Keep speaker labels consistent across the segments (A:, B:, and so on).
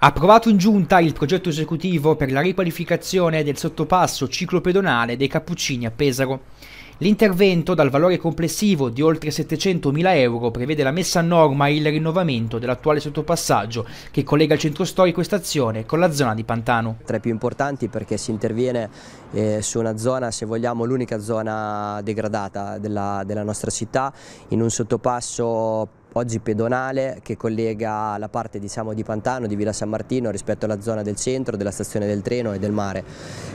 A: Approvato in giunta il progetto esecutivo per la riqualificazione del sottopasso ciclopedonale dei Cappuccini a Pesaro. L'intervento, dal valore complessivo di oltre 700.000 euro, prevede la messa a norma e il rinnovamento dell'attuale sottopassaggio
B: che collega il centro storico e stazione con la zona di Pantano. Tra i più importanti perché si interviene eh, su una zona, se vogliamo, l'unica zona degradata della, della nostra città, in un sottopasso oggi pedonale che collega la parte diciamo, di Pantano, di Villa San Martino rispetto alla zona del centro, della stazione del treno e del mare.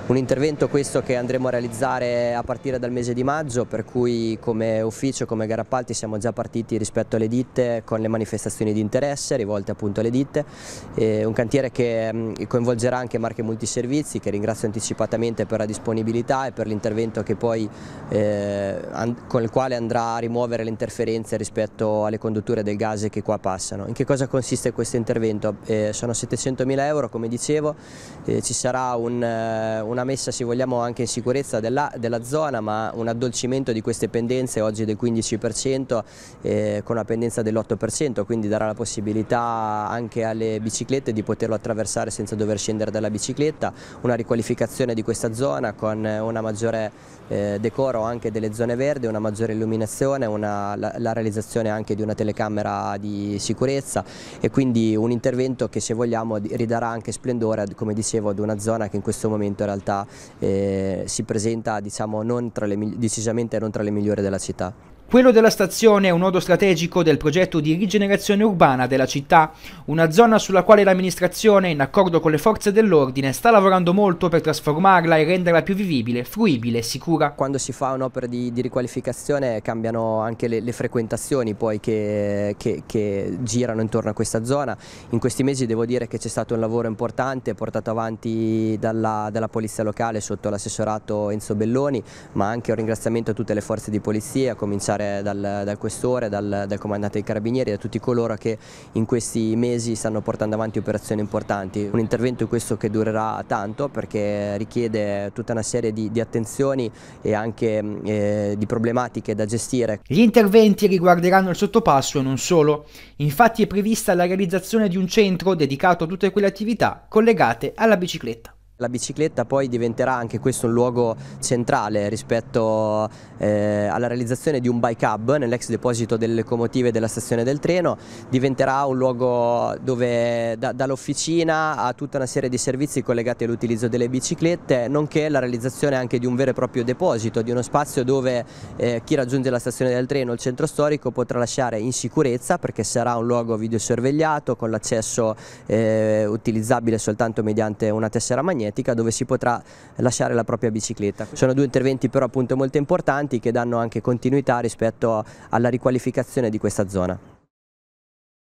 B: Un intervento questo che andremo a realizzare a partire dal mese di maggio per cui come ufficio, come Garapalti siamo già partiti rispetto alle ditte con le manifestazioni di interesse rivolte appunto alle ditte, e un cantiere che mm, coinvolgerà anche Marche Multiservizi che ringrazio anticipatamente per la disponibilità e per l'intervento che poi eh, con il quale andrà a rimuovere le interferenze rispetto alle condutture fatture del gas che qua passano. In che cosa consiste questo intervento? Eh, sono mila euro, come dicevo, eh, ci sarà un, eh, una messa, se vogliamo, anche in sicurezza della, della, zona, ma un addolcimento di queste pendenze oggi del 15% eh, con una pendenza dell'8%, quindi darà la possibilità anche alle biciclette di poterlo attraversare senza dover scendere dalla bicicletta, una riqualificazione di questa zona con eh, una maggiore eh, decoro anche delle zone verdi, una maggiore illuminazione, una, la, la realizzazione anche di una telecamera camera di sicurezza e quindi un intervento che se vogliamo ridarà anche splendore come dicevo ad una zona che in questo momento in realtà eh, si presenta diciamo, non le, decisamente non tra le migliori della città. Quello
A: della stazione è un nodo strategico del progetto di rigenerazione urbana della città, una zona sulla quale l'amministrazione, in accordo con le forze dell'ordine, sta lavorando molto per trasformarla e
B: renderla più vivibile, fruibile e sicura. Quando si fa un'opera di, di, riqualificazione cambiano anche le, le frequentazioni che, che, che, girano intorno a questa zona. In questi mesi devo dire che c'è stato un lavoro importante portato avanti dalla, dalla polizia locale sotto l'assessorato Enzo Belloni, ma anche un ringraziamento a tutte le forze di polizia, a cominciare iniziare dal, dal questore, dal, dal, comandante dei carabinieri, da tutti coloro che in questi mesi stanno portando avanti operazioni importanti. Un intervento questo che durerà tanto perché richiede tutta una serie di, di attenzioni e anche mm, eh, di problematiche da gestire. Gli
A: interventi riguarderanno il sottopasso e non solo. Infatti è prevista la realizzazione di un centro
B: dedicato a tutte quelle attività collegate alla bicicletta. La bicicletta poi diventerà anche questo un luogo centrale rispetto eh, alla realizzazione di un bike hub nell'ex deposito delle locomotive della stazione del treno, diventerà un luogo dove da, dall'officina a tutta una serie di servizi collegati all'utilizzo delle biciclette, nonché la realizzazione anche di un vero e proprio deposito, di uno spazio dove eh, chi raggiunge la stazione del treno, il centro storico, potrà lasciare in sicurezza perché sarà un luogo videosorvegliato con l'accesso eh, utilizzabile soltanto mediante una tessera magnetica magnetica dove si potrà lasciare la propria bicicletta. Sono due interventi però appunto molto importanti che danno anche continuità rispetto alla riqualificazione di questa zona.